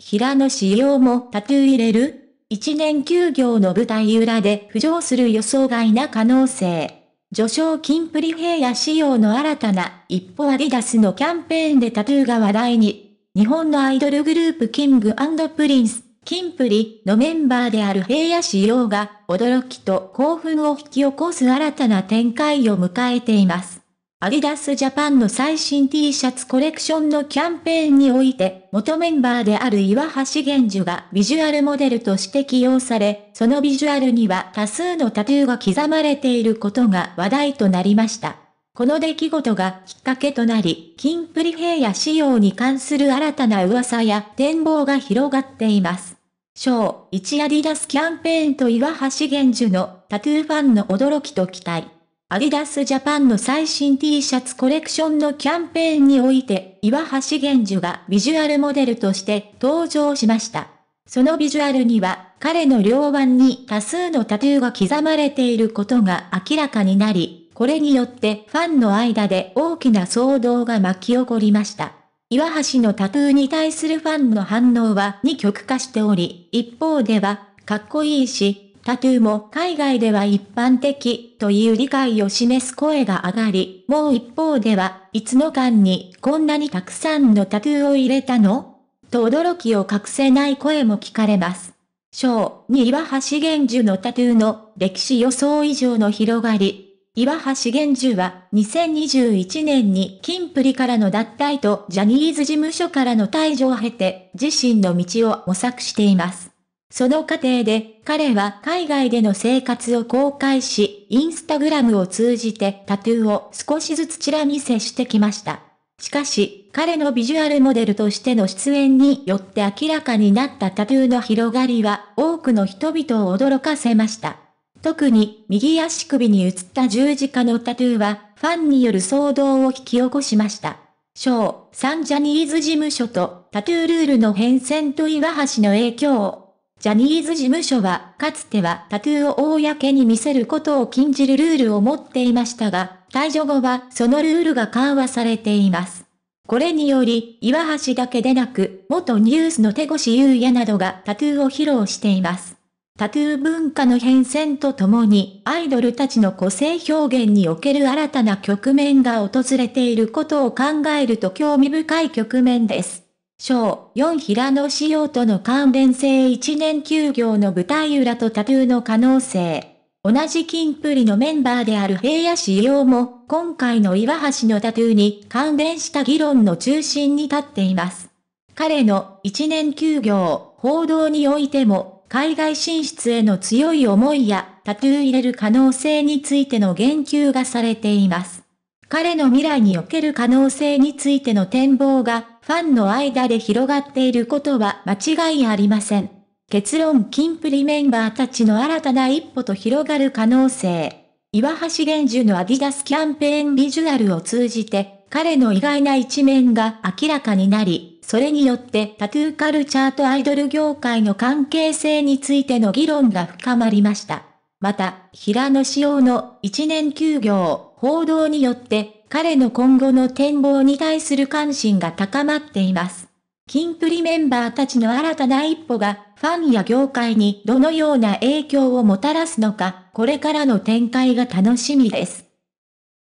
平野紫耀もタトゥー入れる一年休業の舞台裏で浮上する予想外な可能性。序章金プリ平野仕様の新たな一歩アディダスのキャンペーンでタトゥーが話題に。日本のアイドルグループキングプリンス、キンプリのメンバーである平野仕様が驚きと興奮を引き起こす新たな展開を迎えています。アディダスジャパンの最新 T シャツコレクションのキャンペーンにおいて、元メンバーである岩橋玄樹がビジュアルモデルとして起用され、そのビジュアルには多数のタトゥーが刻まれていることが話題となりました。この出来事がきっかけとなり、キンプリ平野仕様に関する新たな噂や展望が広がっています。小1アディダスキャンペーンと岩橋玄樹のタトゥーファンの驚きと期待。アディダスジャパンの最新 T シャツコレクションのキャンペーンにおいて、岩橋玄樹がビジュアルモデルとして登場しました。そのビジュアルには、彼の両腕に多数のタトゥーが刻まれていることが明らかになり、これによってファンの間で大きな騒動が巻き起こりました。岩橋のタトゥーに対するファンの反応は二極化しており、一方では、かっこいいし、タトゥーも海外では一般的という理解を示す声が上がり、もう一方では、いつの間にこんなにたくさんのタトゥーを入れたのと驚きを隠せない声も聞かれます。章に岩橋玄樹のタトゥーの歴史予想以上の広がり、岩橋玄樹は2021年に金プリからの脱退とジャニーズ事務所からの退場を経て自身の道を模索しています。その過程で彼は海外での生活を公開し、インスタグラムを通じてタトゥーを少しずつちら見せしてきました。しかし、彼のビジュアルモデルとしての出演によって明らかになったタトゥーの広がりは多くの人々を驚かせました。特に右足首に映った十字架のタトゥーはファンによる騒動を引き起こしました。小、サンジャニーズ事務所とタトゥールールの変遷と岩橋の影響をジャニーズ事務所は、かつてはタトゥーを公に見せることを禁じるルールを持っていましたが、退場後はそのルールが緩和されています。これにより、岩橋だけでなく、元ニュースの手越優也などがタトゥーを披露しています。タトゥー文化の変遷とともに、アイドルたちの個性表現における新たな局面が訪れていることを考えると興味深い局面です。小4平野仕様との関連性1年休業の舞台裏とタトゥーの可能性。同じ金プリのメンバーである平野仕様も、今回の岩橋のタトゥーに関連した議論の中心に立っています。彼の1年休業、報道においても、海外進出への強い思いや、タトゥー入れる可能性についての言及がされています。彼の未来における可能性についての展望がファンの間で広がっていることは間違いありません。結論キンプリメンバーたちの新たな一歩と広がる可能性。岩橋玄樹のアディダスキャンペーンビジュアルを通じて、彼の意外な一面が明らかになり、それによってタトゥーカルチャーとアイドル業界の関係性についての議論が深まりました。また、平野紫耀の1年休業、報道によって彼の今後の展望に対する関心が高まっています。キンプリメンバーたちの新たな一歩がファンや業界にどのような影響をもたらすのか、これからの展開が楽しみです。